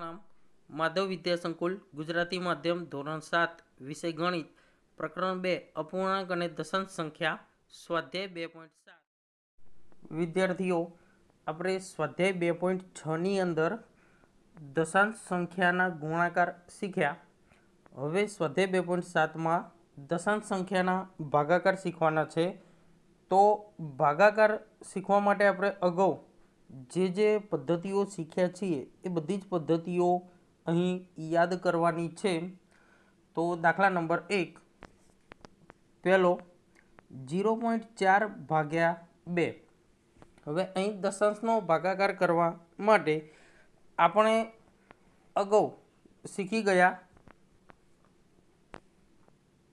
નામ માધવ વિદ્યા સંકુલ ગુજરાતી માધ્યમ ધોરણ સાત વિષય ગણિત પ્રકરણ બે અપૂર્ણાંક અને દશાંશ સંખ્યા સ્વાધ્યાય બે પોઈન્ટ સાત વિદ્યાર્થીઓ આપણે સ્વાધ્યાય બે પોઈન્ટ છની અંદર દશાંશ સંખ્યાના ગુણાકાર શીખ્યા હવે સ્વાધ્યાય બે પોઈન્ટ સાતમાં દશાંશ સંખ્યાના ભાગાકાર શીખવાના છે તો ભાગાકાર શીખવા માટે આપણે અગાઉ જે જે પદ્ધતિઓ શીખ્યા છીએ એ બધી જ પદ્ધતિઓ અહીં યાદ કરવાની છે તો દાખલા નંબર એક પહેલો ઝીરો પોઈન્ટ ચાર ભાગ્યા બે હવે અહીં દશાંશનો ભાગાકાર કરવા માટે આપણે અગાઉ શીખી ગયા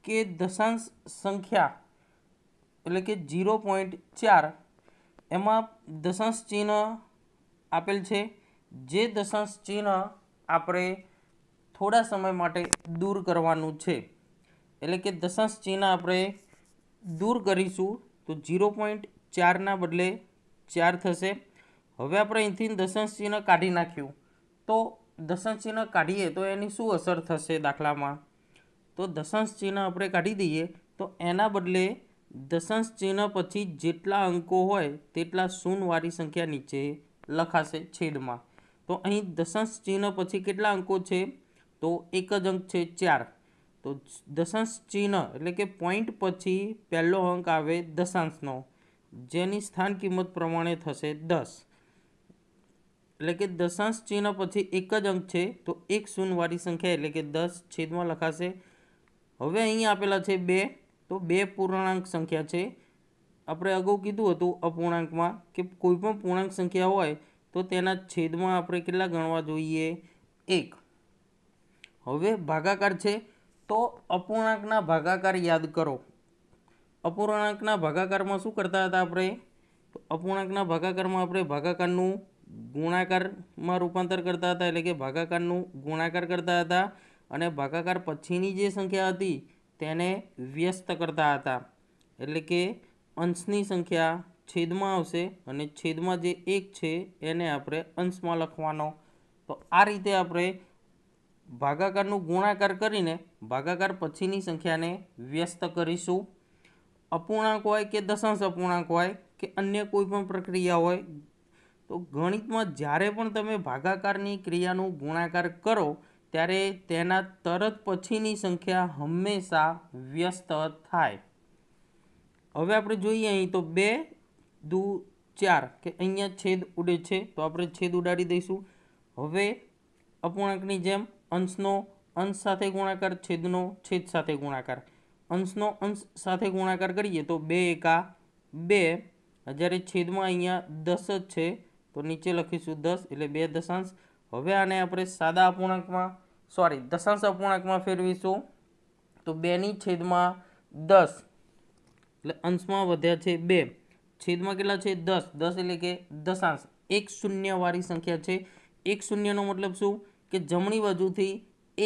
કે દશાંશ સંખ્યા એટલે કે ઝીરો પોઈન્ટ ચાર એમાં દશાંશ ચિહ્ન આપેલ છે જે દશાંશ ચિહ્ન આપણે થોડા સમય માટે દૂર કરવાનું છે એટલે કે દશાંશ ચિહ્ન આપણે દૂર કરીશું તો ઝીરો પોઈન્ટ ચારના બદલે ચાર થશે હવે આપણે અહીંથી દશાંશ ચિહ્ન કાઢી નાખ્યું તો દશાંશ ચિહ્ન કાઢીએ તો એની શું અસર થશે દાખલામાં તો દશાંશ ચિહ્ન આપણે કાઢી દઈએ તો એના બદલે દશાંશ ચિહ્ન પછી જેટલા અંકો હોય તેટલા શૂન્યવાળી સંખ્યા નીચે લખાશે છેદમાં તો અહીં દશાંશ ચિહ્ન પછી કેટલા અંકો છે તો એક જ અંક છે ચાર તો દશાંશ ચિહ્ન એટલે કે પોઈન્ટ પછી પહેલો અંક આવે દશાંશનો જેની સ્થાન કિંમત પ્રમાણે થશે દસ એટલે કે દશાંશ ચિહ્ન પછી એક જ અંક છે તો એક શૂન્યવાળી સંખ્યા એટલે કે દસ છેદમાં લખાશે હવે અહીં આપેલા છે બે તો બે પૂર્ણાંક સંખ્યા છે આપણે અગાઉ કીધું હતું અપૂર્ણાંકમાં કે કોઈપણ પૂર્ણાંક સંખ્યા હોય તો તેના છેદમાં આપણે કેટલા ગણવા જોઈએ એક હવે ભાગાકાર છે તો અપૂર્ણાંકના ભાગાકાર યાદ કરો અપૂર્ણાંકના ભાગાકારમાં શું કરતા હતા આપણે તો અપૂર્ણાંકના ભાગાકારમાં આપણે ભાગાકારનું ગુણાકારમાં રૂપાંતર કરતા હતા એટલે કે ભાગાકારનું ગુણાકાર કરતા હતા અને ભાગાકાર પછીની જે સંખ્યા હતી તેને વ્યસ્ત કરતા હતા એટલે કે અંશની સંખ્યા છેદમાં આવશે અને છેદમાં જે એક છે એને આપણે અંશમાં લખવાનો તો આ રીતે આપણે ભાગાકારનું ગુણાકાર કરીને ભાગાકાર પછીની સંખ્યાને વ્યસ્ત કરીશું અપૂર્ણાંક હોય કે દશાંશ અપૂર્ણાંક હોય કે અન્ય કોઈ પણ પ્રક્રિયા હોય તો ગણિતમાં જ્યારે પણ તમે ભાગાકારની ક્રિયાનું ગુણાકાર કરો ત્યારે તેના તરત પછીની સંખ્યા હંમેશા વ્યસ્ત થાય હવે આપણે જોઈએ અહીં તો બે દુ ચાર કે અહીંયા છેદ ઉડે છે તો આપણે છેદ ઉડાડી દઈશું હવે અપૂર્ણાંકની જેમ અંશનો અંશ સાથે ગુણાકાર છેદનો છેદ સાથે ગુણાકાર અંશનો અંશ સાથે ગુણાકાર કરીએ તો બે એકા બે જ્યારે છેદમાં અહીંયા દસ જ છે તો નીચે લખીશું દસ એટલે બે દશાંશ હવે આને આપણે સાદા અપૂર્ણાંકમાં સોરી દશાંશ અપૂર્ણાંકમાં ફેરવીશું તો બેની છેદમાં દસ એટલે અંશમાં વધ્યા છે બે છેદમાં કેટલા છે દસ દસ એટલે કે દશાંશ એક શૂન્યવાળી સંખ્યા છે એક શૂન્યનો મતલબ શું કે જમણી બાજુથી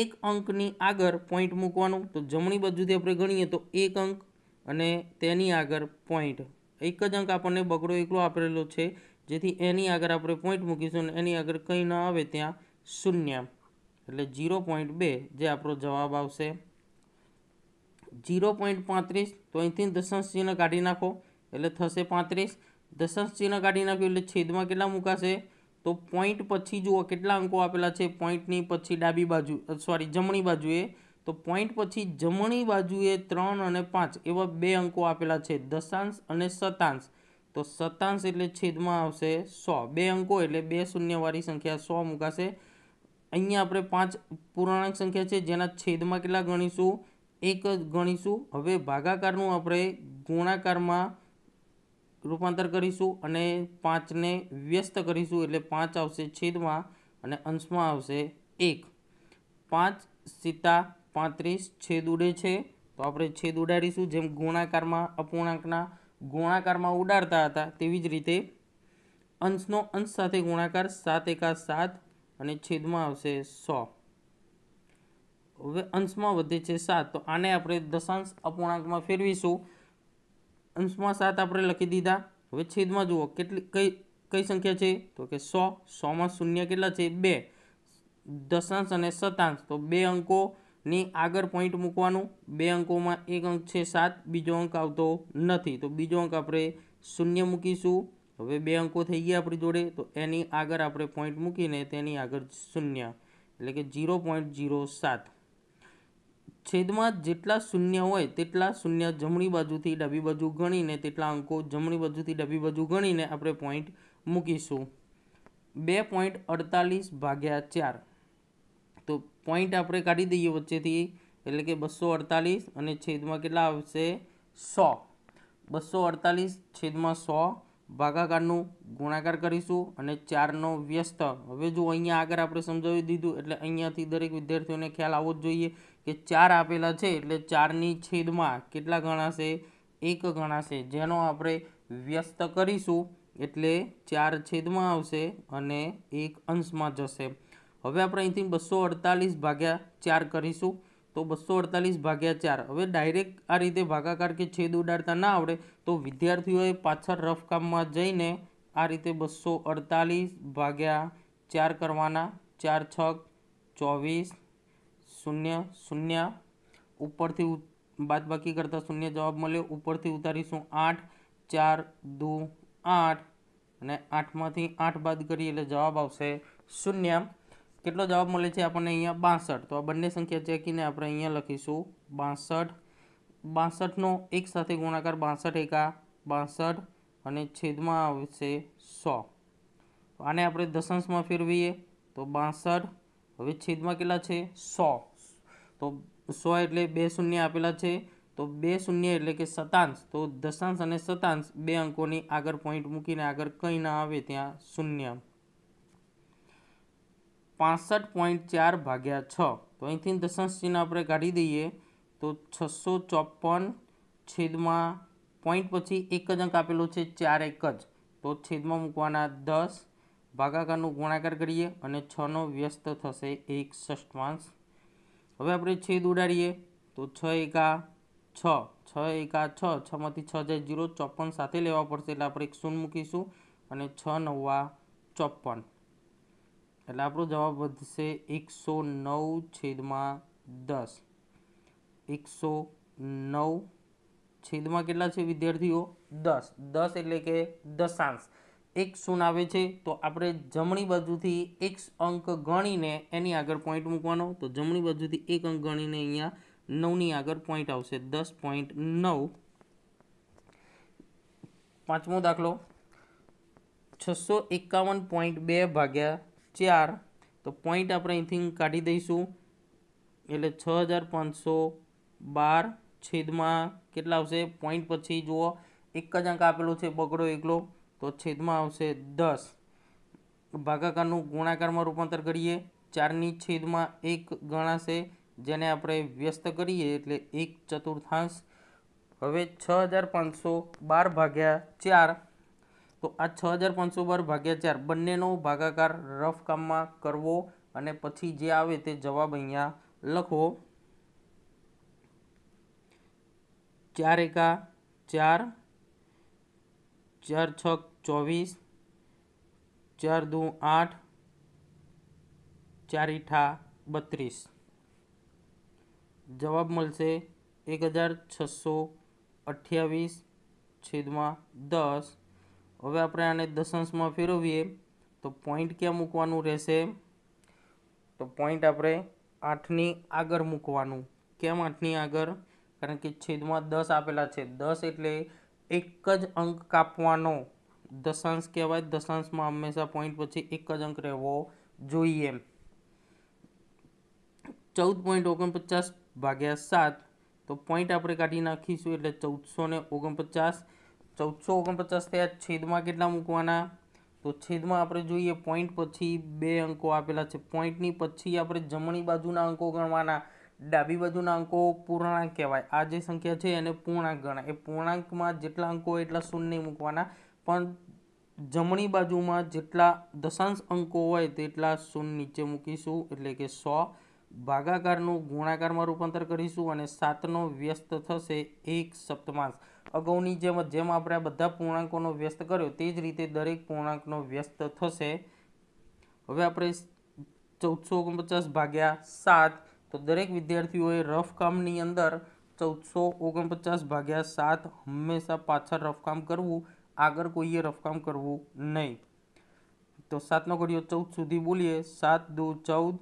એક અંકની આગળ પોઈન્ટ મૂકવાનું તો જમણી બાજુથી આપણે ગણીએ તો એક અંક અને તેની આગળ પોઈન્ટ એક જ અંક આપણને બગડો એકલો આપેલો છે જેથી એની આગળ આપણે પોઈન્ટ મૂકીશું અને એની આગળ કંઈ ન આવે ત્યાં શૂન્ય એટલે ઝીરો પોઈન્ટ બે જે આપણો જવાબ આવશે ઝીરો પોઈન્ટ પાંત્રીસ તો અહીંથી દશાંશ ચિહ્ન કાઢી નાખો એટલે થશે પાંત્રીસ દશાંશ ચિહ્ન કાઢી નાખ્યું એટલે છેદમાં કેટલા મૂકાશે તો પોઈન્ટ પછી જુઓ કેટલા અંકો આપેલા છે પોઈન્ટની પછી ડાબી બાજુ સોરી જમણી બાજુએ તો પોઈન્ટ પછી જમણી બાજુએ ત્રણ અને પાંચ એવા બે અંકો આપેલા છે દશાંશ અને શતાંશ તો સત્તાવીસ એટલે છેદમાં આવશે સો બે અંકો એટલે બે શૂન્યવાળી સંખ્યા સો મુકાશે અહીંયા આપણે પાંચ પૂર્ણાંક સંખ્યા છે જેના છેદમાં કેટલા ગણીશું એક જ ગણીશું હવે ભાગાકારનું આપણે ગુણાકારમાં રૂપાંતર કરીશું અને પાંચને વ્યસ્ત કરીશું એટલે પાંચ આવશે છેદમાં અને અંશમાં આવશે એક પાંચ સીતા પાંત્રીસ છેદ ઉડે છે તો આપણે છેદ ઉડાડીશું જેમ ગુણાકારમાં અપૂર્ણાંકના ગુણાકારમાં ઉડાડતા હતા તેવી જ રીતે અંશનો અંશ સાથે ગુણાકાર સાત એકા સાત અને છેદમાં આવશે સો હવે અંશમાં વધે છે સાત તો આને આપણે દશાંશ અપૂર્ણાંકમાં ફેરવીશું અંશમાં સાત આપણે લખી દીધા હવે છેદમાં જુઓ કેટલી કઈ કઈ સંખ્યા છે તો કે સો સોમાં શૂન્ય કેટલા છે બે દશાંશ અને શતાંશ તો બે અંકો ની આગળ પોઈન્ટ મૂકવાનું બે અંકોમાં એક અંક છે સાત બીજો અંક આવતો નથી તો બીજો અંક આપણે શૂન્ય મૂકીશું હવે બે અંકો થઈ ગયા આપણી જોડે તો એની આગળ આપણે પોઈન્ટ મૂકીને તેની આગળ શૂન્ય એટલે કે ઝીરો પોઈન્ટ ઝીરો સાત છેદમાં જેટલા શૂન્ય હોય તેટલા શૂન્ય જમણી બાજુથી ડાબી બાજુ ગણીને તેટલા અંકો જમણી બાજુથી ડાબી બાજુ ગણીને આપણે પોઈન્ટ મૂકીશું બે પોઈન્ટ અડતાલીસ ભાગ્યા ચાર પોઈન્ટ આપણે કાઢી દઈએ વચ્ચેથી એટલે કે બસો અડતાલીસ અને છેદમાં કેટલા આવશે સો બસો અડતાલીસ છેદમાં સો ભાગાકારનું ગુણાકાર કરીશું અને ચારનો વ્યસ્ત હવે જો અહીંયા આગળ આપણે સમજાવી દીધું એટલે અહીંયાથી દરેક વિદ્યાર્થીઓને ખ્યાલ આવવો જ જોઈએ કે ચાર આપેલા છે એટલે ચારની છેદમાં કેટલા ગણાશે એક ગણાશે જેનો આપણે વ્યસ્ત કરીશું એટલે ચાર છેદમાં આવશે અને એક અંશમાં જશે હવે આપણે અહીંથી બસો અડતાલીસ ભાગ્યા ચાર કરીશું તો બસો અડતાલીસ ભાગ્યા ચાર હવે ડાયરેક્ટ આ રીતે ભાગાકાર કે છેદ ઉડાડતા ના આવડે તો વિદ્યાર્થીઓએ પાછળ રફ કામમાં જઈને આ રીતે બસો અડતાલીસ ભાગ્યા ચાર કરવાના ચાર છક ચોવીસ શૂન્ય શૂન્ય ઉપરથી બાદ બાકી કરતાં શૂન્ય જવાબ મળ્યો ઉપરથી ઉતારીશું આઠ ચાર દુ આઠ અને આઠમાંથી આઠ બાદ કરીએ એટલે જવાબ આવશે શૂન્ય કેટલો જવાબ મળે છે આપણને અહીંયા બાસઠ તો આ બંને સંખ્યા ચેકીને આપણે અહીંયા લખીશું બાસઠ બાસઠનો એક સાથે ગુણાકાર બાસઠ એકા બાસઠ અને છેદમાં આવશે સો આને આપણે દશાંશમાં ફેરવીએ તો બાસઠ હવે છેદમાં કેટલા છે સો તો સો એટલે બે શૂન્ય આપેલા છે તો બે શૂન્ય એટલે કે સતાંશ તો દશાંશ અને સતાંશ બે અંકોની આગળ પોઈન્ટ મૂકીને આગળ કંઈ ના આવે ત્યાં શૂન્ય પાસઠ પોઈન્ટ ચાર ભાગ્યા છ તો અહીંથી દશાંશ ચિહ્ન આપણે કાઢી દઈએ તો છસો ચોપન છેદમાં પોઈન્ટ પછી એક જ અંક આપેલો છે ચાર એક જ તો છેદમાં મૂકવાના દસ ભાગાકારનું ગુણાકાર કરીએ અને છનો વ્યસ્ત થશે એક ષષ્ઠમાંશ હવે આપણે છેદ ઉડાડીએ તો છ એકા છ છ એકા છ છમાંથી છ જાય જીરો ચોપન સાથે લેવા પડશે એટલે આપણે એક શૂન્ય મૂકીશું અને છ નવ્વા ચોપન એટલે આપણો જવાબ વધશે એકસો નવ છેદમાં દસ એકસો નવ છેદમાં કેટલા છે વિદ્યાર્થીઓ દસ દસ એટલે કે દશાંશ એક શૂન્ય આવે છે તો આપણે જમણી બાજુથી એક અંક ગણીને એની આગળ પોઈન્ટ મૂકવાનો તો જમણી બાજુથી એક અંક ગણીને અહીંયા નવની આગળ પોઈન્ટ આવશે દસ પોઈન્ટ નવ પાંચમો દાખલો છસો એકાવન પોઈન્ટ બે ભાગ્યા ચાર તો પોઈન્ટ આપણે અહીંથી કાઢી દઈશું એટલે છ હજાર પાંચસો બાર છેદમાં કેટલા આવશે પોઈન્ટ પછી જુઓ એક જ અંક આપેલો છે બગડો એકલો તો છેદમાં આવશે દસ ભાગાકારનું ગુણાકારમાં રૂપાંતર કરીએ ચારની છેદમાં એક ગણાશે જેને આપણે વ્યસ્ત કરીએ એટલે એક ચતુર્થાંશ હવે છ હજાર પાંચસો બાર ભાગ્યા ચાર તો આ છ હજાર પાંચસો બાર ભાગ્યા ચાર બંનેનો ભાગાકાર રફ કામમાં કરવો અને પછી જે આવે તે જવાબ અહીંયા લખો ચાર એકા ચાર ચાર છ ચોવીસ ચાર દુ આઠ ચારીઠા બત્રીસ જવાબ મળશે એક હજાર છસો અઠ્યાવીસ છેદમાં દસ હવે આપણે આને દશાંશમાં ફેરવીએ તો પોઈન્ટ ક્યાં મૂકવાનું રહેશે તો પોઈન્ટ આપણે આઠની આગળ મૂકવાનું કેમ આઠની આગળ કારણ કે છેદમાં દસ આપેલા છે દસ એટલે એક જ અંક કાપવાનો દશાંશ કહેવાય દશાંશમાં હંમેશા પોઈન્ટ પછી એક જ અંક રહેવો જોઈએ ચૌદ પોઈન્ટ ઓગણપચાસ ભાગ્યા સાત તો પોઈન્ટ આપણે કાઢી નાખીશું એટલે ચૌદસો ને ઓગણપચાસ ચૌદસો ઓગણપચાસ થયા છેદમાં કેટલા મૂકવાના તો છેદમાં આપણે જોઈએ પોઈન્ટ પછી બે અંકો આપેલા છે પોઈન્ટની પછી આપણે જમણી બાજુના અંકો ગણવાના ડાબી બાજુના અંકો પૂર્ણાંક કહેવાય આ જે સંખ્યા છે એને પૂર્ણાંક ગણાય એ પૂર્ણાંકમાં જેટલા અંકો હોય એટલા શૂન્ય મૂકવાના પણ જમણી બાજુમાં જેટલા દશાંશ અંકો હોય તેટલા શૂન્ય નીચે મૂકીશું એટલે કે સો ભાગાકારનું ગુણાકારમાં રૂપાંતર કરીશું અને સાતનો વ્યસ્ત થશે એક સપ્તમાંશ અગાઉની જેમ જેમ આપણે આ બધા પૂર્ણાંકોનો વ્યસ્ત કર્યો તે જ રીતે દરેક પૂર્ણાંકનો વ્યસ્ત થશે હવે આપણે ચૌદસો ઓગણપચાસ ભાગ્યા સાત તો દરેક વિદ્યાર્થીઓએ રફ કામની અંદર ચૌદસો ઓગણપચાસ ભાગ્યા સાત હંમેશા પાછળ રફકામ કરવું આગળ કોઈએ રફકામ કરવું નહીં તો સાતનો ઘડીઓ ચૌદ સુધી બોલીએ સાત દો ચૌદ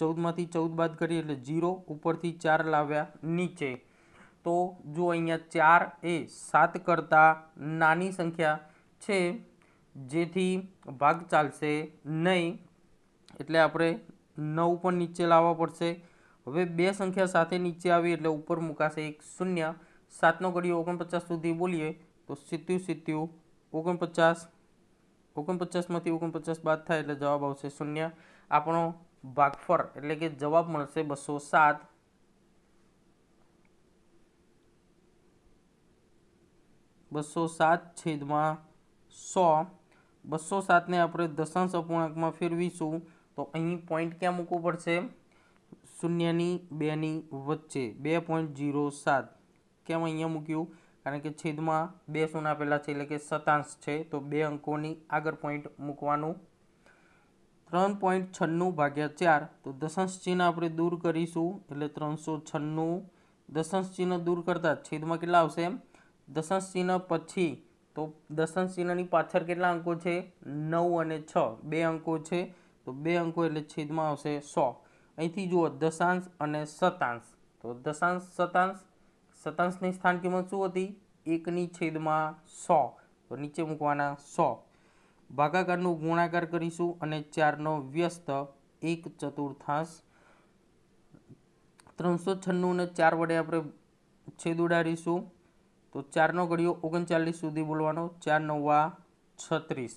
ચૌદમાંથી ચૌદ બાદ કરીએ એટલે જીરો ઉપરથી ચાર લાવ્યા નીચે તો જો અહીંયા ચાર એ સાત કરતાં નાની સંખ્યા છે જેથી ભાગ ચાલશે નહીં એટલે આપણે નવ પણ નીચે લાવવા પડશે હવે બે સંખ્યા સાથે નીચે આવી એટલે ઉપર મુકાશે એક શૂન્ય સાતનો ઘડીઓ ઓગણપચાસ સુધી બોલીએ તો સિત્યું સિત્યું ઓગણપચાસ ઓગણપચાસમાંથી ઓગણપચાસ બાદ થાય એટલે જવાબ આવશે શૂન્ય આપણો ભાગફળ એટલે કે જવાબ મળશે બસો સાત બસો સાત છેદમાં સો બસો સાતને આપણે દશાંશ અપૂર્ણાંકમાં ફેરવીશું તો અહીં પોઈન્ટ ક્યાં મૂકવું પડશે શૂન્યની બેની વચ્ચે બે પોઈન્ટ જીરો સાત કેમ અહીંયા મૂક્યું કારણ કે છેદમાં બે શૂન્ય પહેલાં છે એટલે કે સતાંશ છે તો બે અંકોની આગળ પોઈન્ટ મૂકવાનું ત્રણ પોઈન્ટ છન્નું ભાગ્યા ચાર તો દશાંશ ચિહ્ન આપણે દૂર કરીશું એટલે ત્રણસો છન્નું દશાંશ ચિહ્ન દૂર કરતાં છેદમાં કેટલા આવશે એમ દશાંશ ચિહ્ન પછી તો દશાંશ ચિહ્નની પાછળ કેટલા અંકો છે નવ અને છ બે અંકો છે તો બે અંકો એટલે છેદમાં આવશે સો અહીંથી જુઓ દશાંશ અને શતાંશ તો દશાંશ શતાંશ શતાંશની સ્થાન કિંમત શું હતી એકની છેદમાં સો તો નીચે મૂકવાના સો ભાગાકારનું ગુણાકાર કરીશું અને ચારનો વ્યસ્ત એક ચતુર્થાંશ ત્રણસો છન્નું અને ચાર વડે આપણે છેદ ઉડાડીશું તો ચારનો ઘડિયો ઓગણચાલીસ સુધી બોલવાનો ચાર નવ્વા છત્રીસ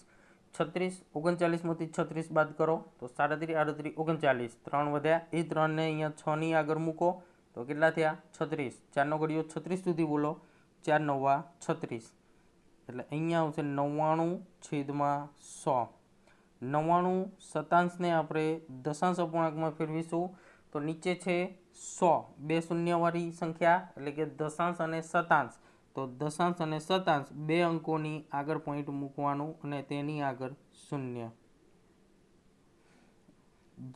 છત્રીસ ઓગણચાલીસમાંથી છત્રીસ બાદ કરો તો સાડત્રીસ આડત્રીસ ઓગણચાલીસ ત્રણ વધ્યા એ ત્રણને અહીંયા છની આગળ મૂકો તો કેટલા થયા છત્રીસ ચારનો ઘડિયો છત્રીસ સુધી બોલો ચાર નવ્વા છત્રીસ એટલે અહીંયા આવશે નવ્વાણું છેદમાં સો નવ્વાણું સતાંશને આપણે દશાંશ અપૂર્ણાંકમાં ફેરવીશું તો નીચે છે સો બે શૂન્યવાળી સંખ્યા એટલે કે દશાંશ અને સતાંશ તો દશાંશ અને શતાંશ બે અંકોની આગળ પોઈન્ટ મૂકવાનું અને તેની આગળ શૂન્ય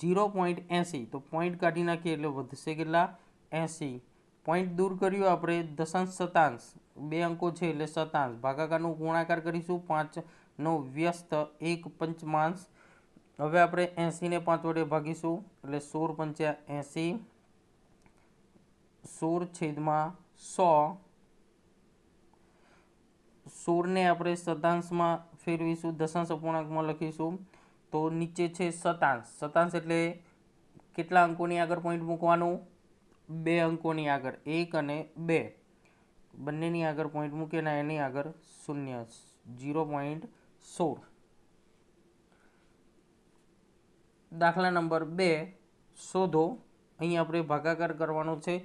ઝીરો પોઈન્ટ એંસી તો પોઈન્ટ કાઢી નાખીએ એટલે વધશે કેટલા એંસી પોઈન્ટ દૂર કર્યું આપણે દશાંશ શતાંશ બે અંકો છે એટલે શતાંશ ભાગાકારનું ગુણાકાર કરીશું પાંચનો વ્યસ્ત એક પંચમાંશ હવે આપણે એંસીને પાંચ વડે ભાગીશું એટલે સોળ પંચ્યા એંસી સોળ છેદમાં સો સોળને આપણે શતાંશમાં ફેરવીશું દશાંશ અપૂર્ણાંકમાં લખીશું તો નીચે છે શતાંશ શતાંશ એટલે કેટલા અંકોની આગળ પોઈન્ટ મૂકવાનું બે અંકોની આગળ એક અને બે બંનેની આગળ પોઈન્ટ મૂકે ને એની આગળ શૂન્ય જીરો પોઈન્ટ સોળ દાખલા નંબર બે શોધો અહીં આપણે ભાગાકાર કરવાનો છે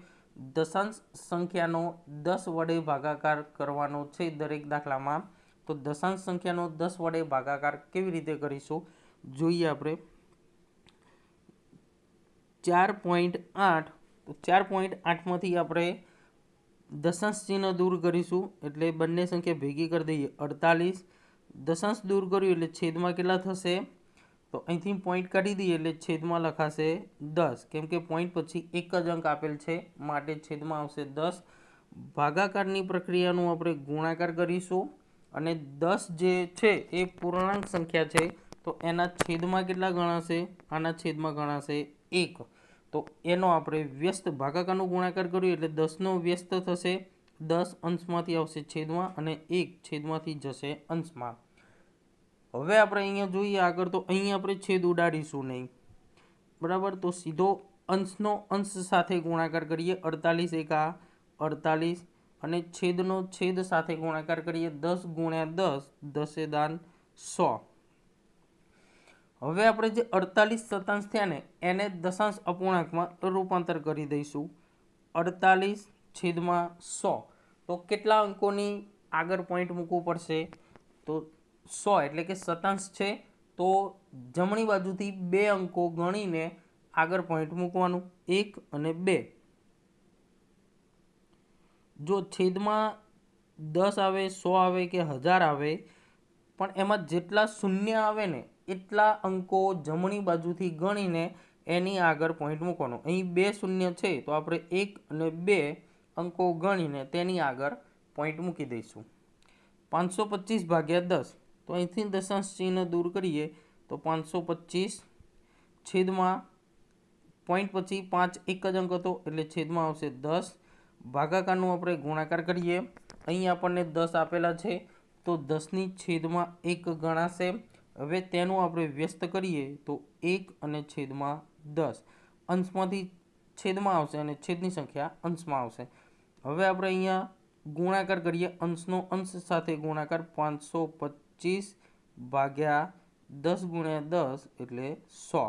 દશાંશ સંખ્યાનો દસ વડે ભાગાકાર કરવાનો છે દરેક દાખલામાં તો દશાંશ સંખ્યાનો દસ વડે ભાગાકાર કેવી રીતે કરીશું જોઈએ આપણે ચાર પોઈન્ટ આઠ તો ચાર પોઈન્ટ આઠમાંથી આપણે દશાંશ ચિહ્ન દૂર કરીશું એટલે બંને સંખ્યા ભેગી કરી દઈએ અડતાલીસ દશાંશ દૂર કર્યું એટલે છેદમાં કેટલા થશે તો અહીંથી પોઈન્ટ કાઢી દઈએ એટલે છેદમાં લખાશે દસ કેમ કે પોઈન્ટ પછી એક જ અંક આપેલ છે માટે છેદમાં આવશે દસ ભાગાકારની પ્રક્રિયાનું આપણે ગુણાકાર કરીશું અને દસ જે છે એ પૂર્ણાંક સંખ્યા છે તો એના છેદમાં કેટલા ગણાશે આના છેદમાં ગણાશે એક તો એનો આપણે વ્યસ્ત ભાગાકારનો ગુણાકાર કર્યો એટલે દસનો વ્યસ્ત થશે દસ અંશમાંથી આવશે છેદમાં અને એક છેદમાંથી જશે અંશમાં હવે આપણે અહીંયા જોઈએ આગળ તો અહીંયા આપણે છેદ ઉડાડીશું નહીં બરાબર તો સીધો અંશનો અંશ સાથે ગુણાકાર કરીએ અડતાલીસ એકા અડતાલીસ અને છેદનો છેદ સાથે ગુણાકાર કરીએ દસ ગુણ્યા દસ દસે દાન સો હવે આપણે જે અડતાલીસ શતાંશ થયા ને એને દશાંશ અપૂર્ણાંકમાં રૂપાંતર કરી દઈશું અડતાલીસ છેદમાં સો તો કેટલા અંકોની આગળ પોઈન્ટ મૂકવું પડશે તો સો એટલે કે સતાંશ છે તો જમણી બાજુથી બે અંકો ગણીને આગળ પોઈન્ટ મૂકવાનું એક અને બે જો છેદમાં દસ આવે સો આવે કે હજાર આવે પણ એમાં જેટલા શૂન્ય આવે ને એટલા અંકો જમણી બાજુથી ગણીને એની આગળ પોઈન્ટ મૂકવાનો અહીં બે શૂન્ય છે તો આપણે એક અને બે અંકો ગણીને તેની આગળ પોઈન્ટ મૂકી દઈશું પાંચસો પચીસ ભાગ્યા દસ તો અહીંથી દશાંશ ચિહ્ન દૂર કરીએ તો પાંચસો પચીસ છેદમાં પોઈન્ટ પછી પાંચ એક જ અંક હતો એટલે છેદમાં આવશે દસ ભાગાકારનું આપણે ગુણાકાર કરીએ અહીં આપણને દસ આપેલા છે તો દસની છેદમાં એક ગણાશે હવે તેનું આપણે વ્યસ્ત કરીએ તો એક અને છેદમાં દસ અંશમાંથી છેદમાં આવશે અને છેદની સંખ્યા અંશમાં આવશે હવે આપણે અહીંયા ગુણાકાર કરીએ અંશનો અંશ સાથે ગુણાકાર પાંચસો પચીસ ભાગ્યા દસ ગુણ્યા દસ એટલે સો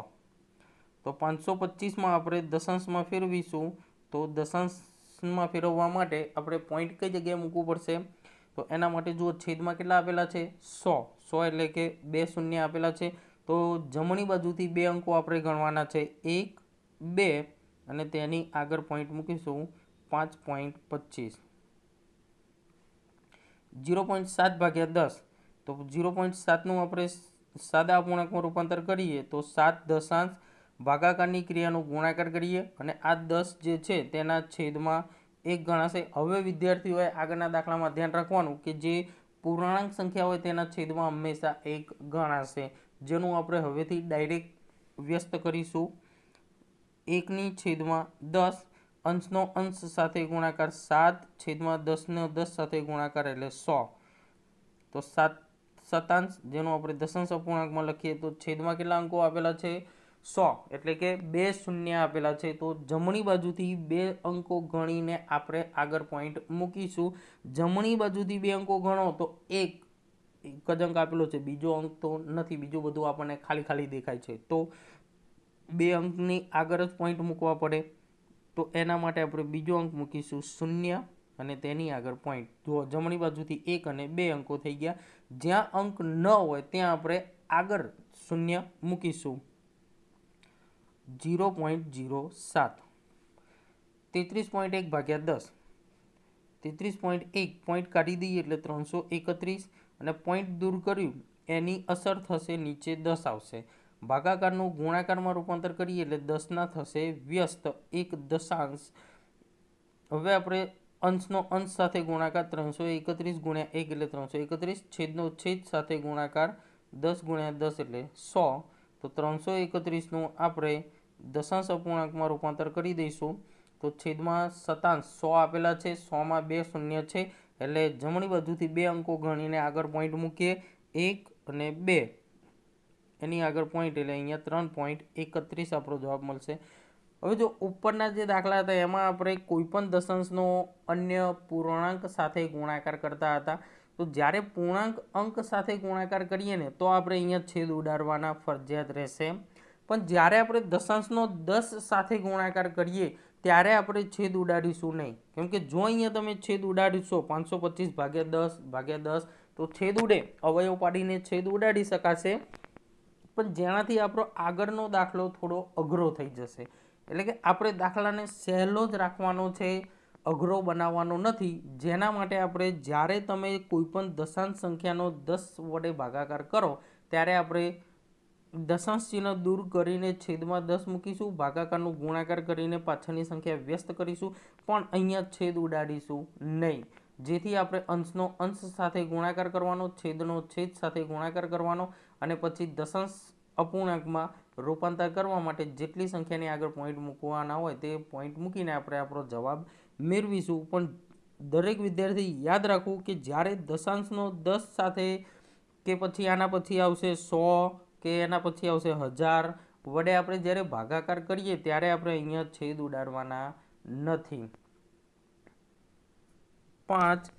તો પાંચસો પચીસમાં આપણે દશાંશમાં ફેરવીશું તો દશાંશમાં ફેરવવા માટે આપણે પોઈન્ટ કઈ જગ્યાએ મૂકવું પડશે તો એના માટે જુઓ છેદમાં કેટલા આપેલા છે સો સો એટલે કે બે શૂન્ય આપેલા છે તો જમણી બાજુથી બે અંકો આપણે ગણવાના છે એક બે અને તેની આગળ પોઈન્ટ મૂકીશું પાંચ પોઈન્ટ પચીસ જીરો પોઈન્ટ સાત ભાગ્યા દસ તો ઝીરો પોઈન્ટ સાતનું આપણે સાદા અપૂર્ણાંકમાં રૂપાંતર કરીએ તો સાત દશાંશ ભાગાકારની ક્રિયાનો ગુણાકાર કરીએ અને આ દસ જે છે તેના છેદમાં એક ગણાશે હવે વિદ્યાર્થીઓએ આગળના દાખલામાં ધ્યાન રાખવાનું કે જે પૂર્ણાંક સંખ્યા હોય તેના છેદમાં હંમેશા એક ગણાશે જેનું આપણે હવેથી ડાયરેક્ટ વ્યસ્ત કરીશું એકની છેદમાં દસ અંશનો અંશ સાથે ગુણાકાર સાત છેદમાં દસનો દસ સાથે ગુણાકાર એટલે સો તો સાત શતાંશ જેનો આપણે દશાંશ અપૂર્ણાંકમાં લખીએ તો છેદમાં કેટલા અંકો આપેલા છે સો એટલે કે બે શૂન્ય આપેલા છે તો જમણી બાજુથી બે અંકો ગણીને આપણે આગળ પોઈન્ટ મૂકીશું જમણી બાજુથી બે અંકો ગણો તો એક એક જ અંક આપેલો છે બીજો અંક તો નથી બીજું બધું આપણને ખાલી ખાલી દેખાય છે તો બે અંકની આગળ જ પોઈન્ટ મૂકવા પડે તો એના માટે આપણે બીજો અંક મૂકીશું શૂન્ય અને તેની આગળ પોઈન્ટ જો જમણી બાજુથી એક અને બે અંકો થઈ ગયા જ્યાં અંક ન હોય ત્યાં આપણે આગળ શૂન્ય મૂકીશું જીરો પોઈન્ટ જીરો સાત તેત્રીસ પોઈન્ટ એક ભાગ્યા દસ તેત્રીસ પોઈન્ટ એક પોઈન્ટ કાઢી દઈએ એટલે ત્રણસો એકત્રીસ અને પોઈન્ટ દૂર કર્યું એની અસર થશે નીચે દસ આવશે ભાગાકારનું ગુણાકારમાં રૂપાંતર કરીએ એટલે દસના થશે વ્યસ્ત એક દશાંશ હવે આપણે અંશનો અંશ સાથે ગુણાકાર ત્રણસો એકત્રીસ ગુણ્યા એક એટલે ત્રણસો એકત્રીસ છેદનો છેદ સાથે ગુણાકાર દસ ગુણ્યા દસ એટલે સો તો ત્રણસો એકત્રીસનું આપણે દશાંશ અપૂર્ણાંકમાં રૂપાંતર કરી દઈશું તો છેદમાં સતાંશ સો આપેલા છે સોમાં બે શૂન્ય છે એટલે જમણી બાજુથી બે અંકો ગણીને આગળ પોઈન્ટ મૂકીએ એક અને બે એની આગળ પોઈન્ટ એટલે અહીંયા ત્રણ પોઈન્ટ એકત્રીસ આપણો જવાબ મળશે હવે જો ઉપરના જે દાખલા હતા એમાં આપણે કોઈપણ દશાંશનો અન્ય પૂર્ણાંક સાથે ગુણાકાર કરતા હતા તો જ્યારે પૂર્ણાંક અંક સાથે ગુણાકાર કરીએ ને તો આપણે અહીંયા છેદ ઉડાડવાના ફરજિયાત રહેશે પણ જ્યારે આપણે દશાંશનો દસ સાથે ગુણાકાર કરીએ ત્યારે આપણે છેદ ઉડાડીશું નહીં કેમ કે જો અહીંયા તમે છેદ ઉડાડીશો પાંચસો પચીસ ભાગ્યા દસ ભાગ્યા દસ તો છેદ ઉડે અવયવ પાડીને છેદ ઉડાડી શકાશે પણ જેનાથી આપણો આગળનો દાખલો થોડો અઘરો થઈ જશે એટલે કે આપણે દાખલાને સહેલો જ રાખવાનો છે અઘરો બનાવવાનો નથી જેના માટે આપણે જ્યારે તમે કોઈપણ દશાંશ સંખ્યાનો દસ વડે ભાગાકાર કરો ત્યારે આપણે દશાંશ ચિહ્ન દૂર કરીને છેદમાં દસ મૂકીશું ભાગાકારનું ગુણાકાર કરીને પાછળની સંખ્યા વ્યસ્ત કરીશું પણ અહીંયા છેદ ઉડાડીશું નહીં જેથી આપણે અંશનો અંશ સાથે ગુણાકાર કરવાનો છેદનો છેદ સાથે ગુણાકાર કરવાનો અને પછી દશાંશ અપૂર્ણાંકમાં રૂપાંતર કરવા માટે જેટલી સંખ્યાની આગળ પોઈન્ટ મૂકવાના હોય તે પોઈન્ટ મૂકીને આપણે આપણો જવાબ મેળવીશું પણ દરેક વિદ્યાર્થી યાદ રાખવું કે જ્યારે દશાંશનો દસ સાથે કે પછી આના પછી આવશે સો કે એના પછી આવશે હજાર વડે આપણે જ્યારે ભાગાકાર કરીએ ત્યારે આપણે અહીંયા છેદ ઉડાડવાના નથી પાંચ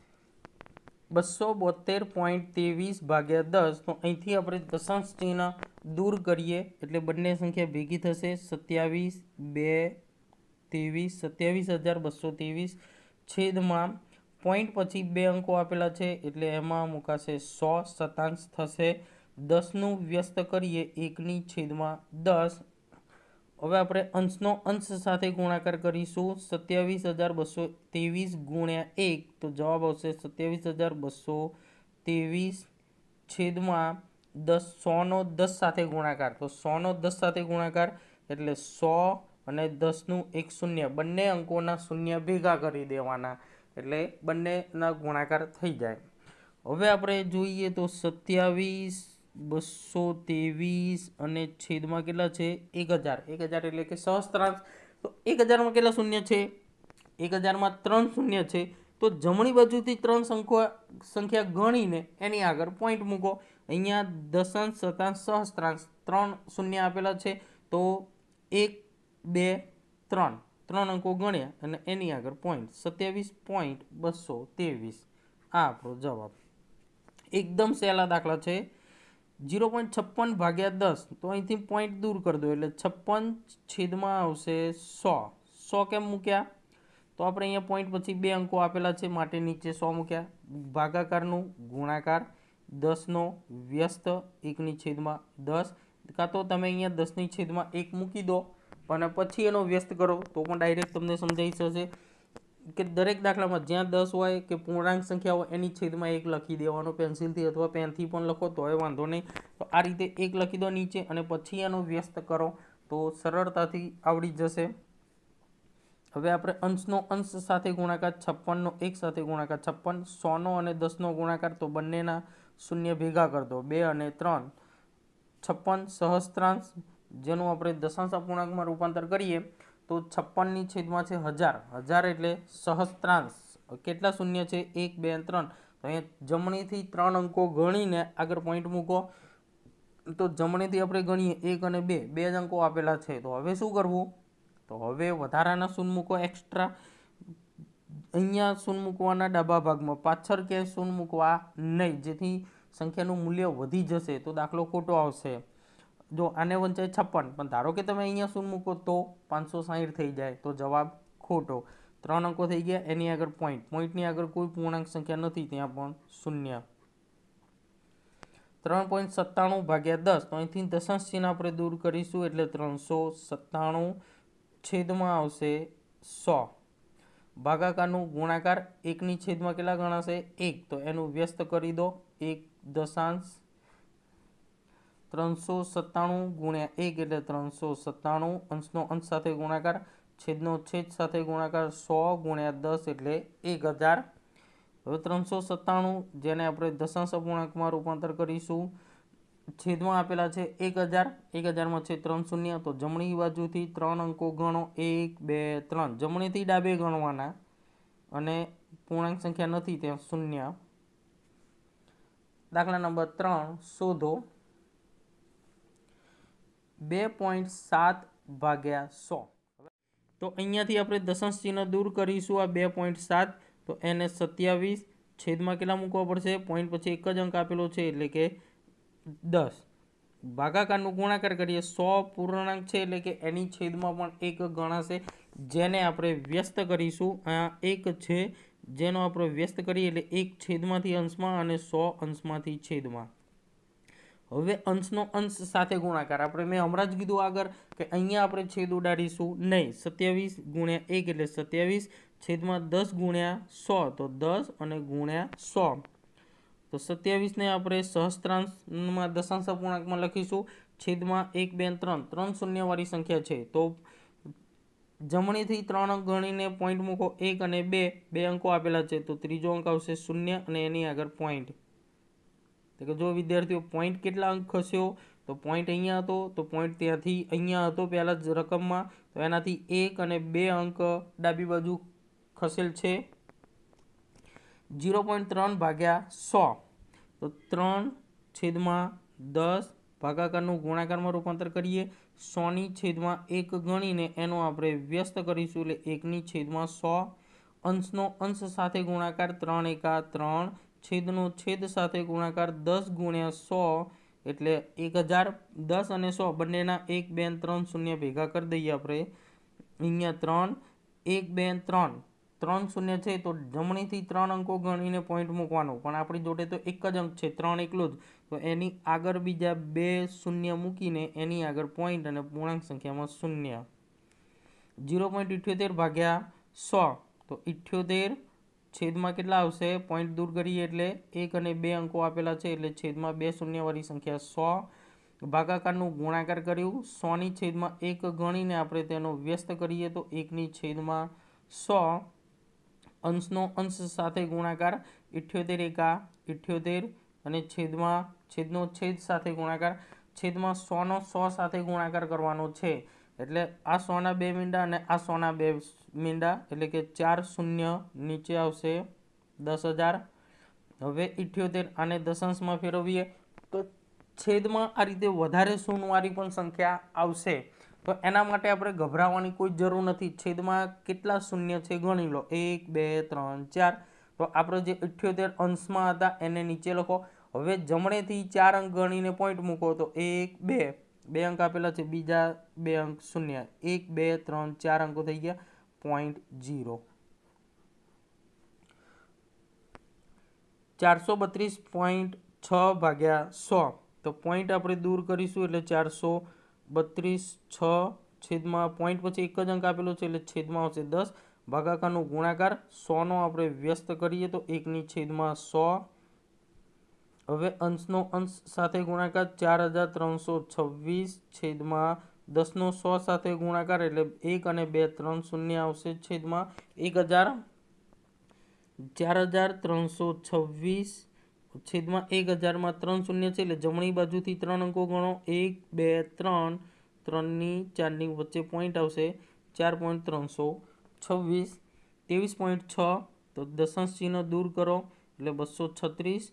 બસો બોતેર પોઈન્ટ ત્રેવીસ ભાગ્યા દસ તો અહીંથી આપણે દશાંશ ચિહ્ન દૂર કરીએ એટલે બંને સંખ્યા ભેગી થશે સત્યાવીસ બે ત્રેવીસ સત્યાવીસ હજાર બસો ત્રેવીસ છેદમાં પોઈન્ટ પછી બે અંકો આપેલા છે એટલે એમાં મુકાશે સો શતાંશ થશે દસનું વ્યસ્ત કરીએ એકની છેદમાં દસ હવે આપણે અંશનો અંશ સાથે ગુણાકાર કરીશું સત્યાવીસ હજાર બસો ત્રેવીસ ગુણ્યા એક તો જવાબ આવશે સત્યાવીસ હજાર બસો ત્રેવીસ છેદમાં દસ સોનો દસ સાથે ગુણાકાર તો સોનો દસ સાથે ગુણાકાર એટલે સો અને દસનું એક શૂન્ય બંને અંકોના શૂન્ય ભેગા કરી દેવાના એટલે બંનેના ગુણાકાર થઈ જાય હવે આપણે જોઈએ તો સત્યાવીસ બસો ત્રેવીસ અને છેદમાં કેટલા છે એક હજાર એક હજાર એટલે કે સહસ્ત્રાંશ તો એક હજારમાં કેટલા શૂન્ય છે એક હજારમાં ત્રણ શૂન્ય છે તો જમણી બાજુથી ત્રણ સંખ્યા સંખ્યા ગણીને એની આગળ પોઈન્ટ મૂકો અહીંયા દશાંશ શતાંશ સહસ્ત્રાંશ ત્રણ શૂન્ય આપેલા છે તો એક બે ત્રણ ત્રણ અંકો ગણ્યા અને એની આગળ પોઈન્ટ સત્યાવીસ પોઈન્ટ બસો ત્રેવીસ આ આપણો જવાબ એકદમ સહેલા દાખલા છે જીરો પોઈન્ટ છપ્પન ભાગ્યા દસ તો અહીંથી પોઈન્ટ દૂર કરી દો એટલે છપ્પન છેદમાં આવશે સો સો કેમ મૂક્યા તો આપણે અહીંયા પોઈન્ટ પછી બે અંકો આપેલા છે માટે નીચે સો મૂક્યા ભાગાકારનું ગુણાકાર દસનો વ્યસ્ત એકની છેદમાં દસ કાં તો તમે અહીંયા દસની છેદમાં એક મૂકી દો અને પછી એનો વ્યસ્ત કરો તો પણ ડાયરેક્ટ તમને સમજાઈ જશે કે દરેક દાખલામાં જ્યાં દસ હોય કે પૂર્ણાંક સંખ્યા હોય એની છેદમાં એક લખી દેવાનો પેન્સિલથી અથવા પેનથી પણ લખો તો એ વાંધો નહીં તો આ રીતે એક લખી દો નીચે અને પછી એનો વ્યસ્ત કરો તો સરળતાથી આવડી જશે હવે આપણે અંશનો અંશ સાથે ગુણાકાર છપ્પનનો એક સાથે ગુણાકાર છપ્પન સોનો અને દસનો ગુણાકાર તો બંનેના શૂન્ય ભેગા કરતો બે અને ત્રણ છપ્પન સહસ્ત્રાંશ જેનું આપણે દશાંશ અપૂર્ણાંકમાં રૂપાંતર કરીએ તો છપ્પનની છેદમાં છે હજાર હજાર એટલે સહસ્ત્રાંશ કેટલા શૂન્ય છે એક બે ત્રણ તો અહીંયા જમણીથી ત્રણ અંકો ગણીને આગળ પોઈન્ટ મૂકો તો જમણીથી આપણે ગણીએ એક અને બે બે જ અંકો આપેલા છે તો હવે શું કરવું તો હવે વધારાના શૂન્ય મૂકો એક્સ્ટ્રા અહીંયા શૂન્ય મૂકવાના ડાબા ભાગમાં પાછળ કે શૂન્ય મૂકવા નહીં જેથી સંખ્યાનું મૂલ્ય વધી જશે તો દાખલો ખોટો આવશે જો આને વંચાય છપ્પન પણ ધારો કે તમે અહીંયા શૂન્ય મૂકો તો પાંચસો સાહીઠ થઈ જાય તો જવાબ ખોટો ત્રણ અંકો થઈ ગયા એની આગળ પોઈન્ટ પોઈન્ટની આગળ કોઈ પૂર્ણાંક સંખ્યા નથી ત્યાં પણ શૂન્ય ત્રણ પોઈન્ટ સત્તાણું ભાગ્યા દસ તો અહીંથી દશાંશ ચિહ્ન આપણે દૂર કરીશું એટલે ત્રણસો સત્તાણું છેદમાં આવશે સો ભાગાકારનું ગુણાકાર એકની છેદમાં કેટલા ગણાશે એક તો એનું વ્યસ્ત કરી દો એક દશાંશ ત્રણસો સત્તાણું ગુણ્યા એક એટલે ત્રણસો સત્તાણું અંશનો અંશ સાથે ગુણાકાર છેદનો છેદ સાથે ગુણાકાર સો ગુણ્યા દસ એટલે એક હજાર હવે ત્રણસો સત્તાણું જેને આપણે દશાંશ અપૂર્ણાંકમાં રૂપાંતર કરીશું છેદમાં આપેલા છે એક હજાર એક હજારમાં છે ત્રણ શૂન્ય તો જમણી બાજુથી ત્રણ અંકો ગણો એક બે ત્રણ જમણીથી ડાબે ગણવાના અને પૂર્ણાંક સંખ્યા નથી ત્યાં શૂન્ય દાખલા નંબર ત્રણ શોધો બે પોઈન્ટ સાત ભાગ્યા સો તો અહીંયાથી આપણે દશાંશ ચિહ્ન દૂર કરીશું આ બે પોઈન્ટ સાત તો એને સત્યાવીસ છેદમાં કેટલા મૂકવા પડશે પોઈન્ટ પછી એક જ અંક આપેલો છે એટલે કે દસ ભાગાકારનું ગુણાકાર કરીએ સો પૂર્ણાંક છે એટલે કે એની છેદમાં પણ એક ગણાશે જેને આપણે વ્યસ્ત કરીશું આ એક છે જેનો આપણે વ્યસ્ત કરીએ એટલે એક છેદમાંથી અંશમાં અને સો અંશમાંથી છેદમાં હવે અંશનો અંશ સાથે ગુણાકાર આપણે મેં હમણાં જ કીધું આગળ કે અહીંયા આપણે છેદ ઉડાડીશું નહીં સત્યાવીસ ગુણ્યા એક એટલે સત્યાવીસ છેદમાં દસ ગુણ્યા સો તો દસ અને ગુણ્યા સો તો સત્યાવીસને આપણે સહસ્ત્રાંશમાં દશાંશ અપૂર્ણાંકમાં લખીશું છેદમાં એક બે ત્રણ ત્રણ શૂન્યવાળી સંખ્યા છે તો જમણીથી ત્રણ અંક ગણીને પોઈન્ટ મૂકો એક અને બે બે અંકો આપેલા છે તો ત્રીજો અંક આવશે શૂન્ય અને એની આગળ પોઈન્ટ તો કે જો વિદ્યાર્થીઓ પોઈન્ટ કેટલા અંક ખસ્યો તો પોઈન્ટ અહીંયા હતો તો પોઈન્ટ ત્યાંથી અહીંયા હતો પહેલાં જ રકમમાં તો એનાથી એક અને બે અંક ડાબી બાજુ ખસેલ છે જીરો પોઈન્ટ ત્રણ ભાગ્યા સો તો ત્રણ છેદમાં દસ ભાગાકારનું ગુણાકારમાં રૂપાંતર કરીએ સોની છેદમાં એક ગણીને એનો આપણે વ્યસ્ત કરીશું એટલે એકની છેદમાં સો અંશનો અંશ સાથે ગુણાકાર ત્રણ એકા ત્રણ છેદનો છેદ સાથે ગુણાકાર દસ ગુણ્યા સો એટલે એક હજાર દસ અને સો બંનેના એક બે ત્રણ શૂન્ય ભેગા કરી દઈએ આપણે અહીંયા ત્રણ એક બે ત્રણ ત્રણ શૂન્ય છે તો જમણીથી ત્રણ અંકો ગણીને પોઈન્ટ મૂકવાનો પણ આપણી જોડે તો એક જ અંક છે ત્રણ એકલો જ તો એની આગળ બીજા બે શૂન્ય મૂકીને એની આગળ પોઈન્ટ અને પૂર્ણાંક સંખ્યામાં શૂન્ય ઝીરો પોઈન્ટ ઇઠ્યોતેર ભાગ્યા સો તો ઇઠ્યોતેર છેદમાં કેટલા આવશે પોઈન્ટ દૂર કરીએ એટલે એક અને બે અંકો આપેલા છે એટલે છેદમાં બે શૂન્યવાળી સંખ્યા સો ભાગાકારનું ગુણાકાર કર્યું સોની છેદમાં એક ગણીને આપણે તેનો વ્યસ્ત કરીએ તો એકની છેદમાં સો અંશનો અંશ સાથે ગુણાકાર ઇઠ્યોતેર એકા ઇઠ્યોતેર અને છેદમાં છેદનો છેદ સાથે ગુણાકાર છેદમાં સોનો સો સાથે ગુણાકાર કરવાનો છે એટલે આ સોના બે મીંડા અને આ સોના બે મીંડા એટલે કે ચાર શૂન્ય નીચે આવશે દસ હજાર હવે ઇઠ્યોતેર આને દશાંશમાં ફેરવીએ તો છેદમાં આ રીતે વધારે શૂન્યવાળી પણ સંખ્યા આવશે તો એના માટે આપણે ગભરાવાની કોઈ જરૂર નથી છેદમાં કેટલા શૂન્ય છે ગણી લો એક બે ત્રણ ચાર તો આપણે જે અઠ્યોતેર અંશમાં હતા એને નીચે લખો હવે જમણેથી ચાર અંક ગણીને પોઈન્ટ મૂકો તો એક બે બે અંક આપેલા છે બીજા બે અંક શૂન્ય એક બે ત્રણ ચાર અંકો થઈ ગયા પોઈન્ટ જીરો ચારસો બત્રીસ પોઈન્ટ છ ભાગ્યા સો તો પોઈન્ટ આપણે દૂર કરીશું એટલે ચારસો બત્રીસ છ છેદમાં પોઈન્ટ પછી એક જ અંક આપેલો છે એટલે છેદમાં આવશે દસ ભાગાકારનો ગુણાકાર સોનો આપણે વ્યસ્ત કરીએ તો એકની છેદમાં સો હવે અંશનો અંશ સાથે ગુણાકાર ચાર હજાર ત્રણસો છવ્વીસ છેદમાં દસનો સો સાથે ગુણાકાર એટલે એક અને બે ત્રણ શૂન્ય આવશે છેદમાં એક હજાર ચાર હજાર ત્રણસો છવ્વીસ છેદમાં એક હજારમાં ત્રણ શૂન્ય છે એટલે જમણી બાજુથી ત્રણ અંકો ગણો એક બે ત્રણ ત્રણની ચારની વચ્ચે પોઈન્ટ આવશે ચાર પોઈન્ટ ત્રણસો છવ્વીસ ત્રેવીસ પોઈન્ટ છ તો દશાંશ ચિહ્ન દૂર કરો એટલે બસો છત્રીસ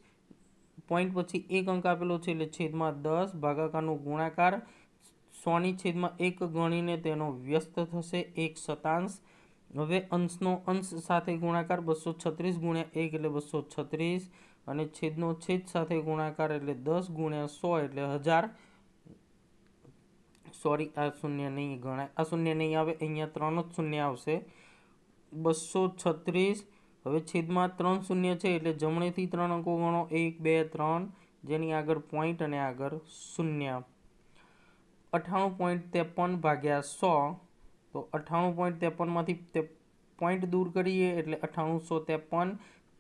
પોઈન્ટ પછી એક અંક આપેલો છે એટલે છેદમાં દસ ભાગાકારનો ગુણાકાર સોની છેદમાં એક ગણીને તેનો વ્યસ્ત થશે એક શતાંશ હવે અંશનો અંશ સાથે ગુણાકાર બસો છત્રીસ ગુણ્યા એક એટલે બસો છત્રીસ અને છેદનો છેદ સાથે ગુણાકાર એટલે દસ ગુણ્યા સો એટલે હજાર સોરી આ શૂન્ય નહીં ગણાય આ શૂન્ય નહીં આવે અહીંયા ત્રણ જ શૂન્ય આવશે બસો છત્રીસ હવે છેદમાં ત્રણ શૂન્ય છે એટલે જમણેથી ત્રણ અંકો ગણો એક બે ત્રણ જેની આગળ પોઈન્ટ અને આગળ શૂન્ય અઠાણું પોઈન્ટ ત્રેપન ભાગ્યા સો તો અઠાણું પોઈન્ટ ત્રેપનમાંથી પોઈન્ટ દૂર કરીએ એટલે અઠ્ઠાણુંસો ત્રેપન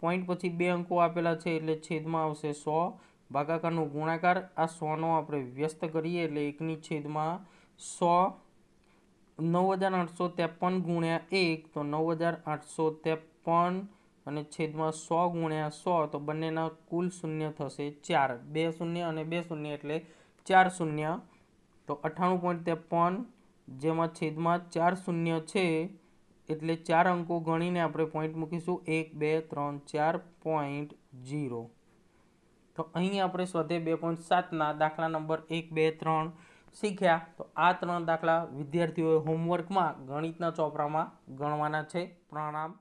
પોઈન્ટ પછી બે અંકો આપેલા છે એટલે છેદમાં આવશે સો ભાગાકારનો ગુણાકાર આ સોનો આપણે વ્યસ્ત કરીએ એટલે એકની છેદમાં સો નવ હજાર આઠસો ત્રેપન ગુણ્યા એક તો નવ હજાર આઠસો ત્રેપન અને છેદમાં સો ગુણ્યા સો તો બંનેના કુલ શૂન્ય થશે ચાર બે શૂન્ય અને બે શૂન્ય એટલે ચાર શૂન્ય તો અઠ્ઠાણું પોઈન્ટ ત્રેપન જેમાં છેદમાં ચાર શૂન્ય છે એટલે ચાર અંકો ગણીને આપણે પોઈન્ટ મૂકીશું એક બે ત્રણ ચાર પોઈન્ટ જીરો તો અહીં આપણે સ્વધે બે પોઈન્ટ સાતના દાખલા નંબર એક બે ત્રણ શીખ્યા તો આ ત્રણ દાખલા વિદ્યાર્થીઓએ હોમવર્કમાં ગણિતના ચોપડામાં ગણવાના છે પ્રણામ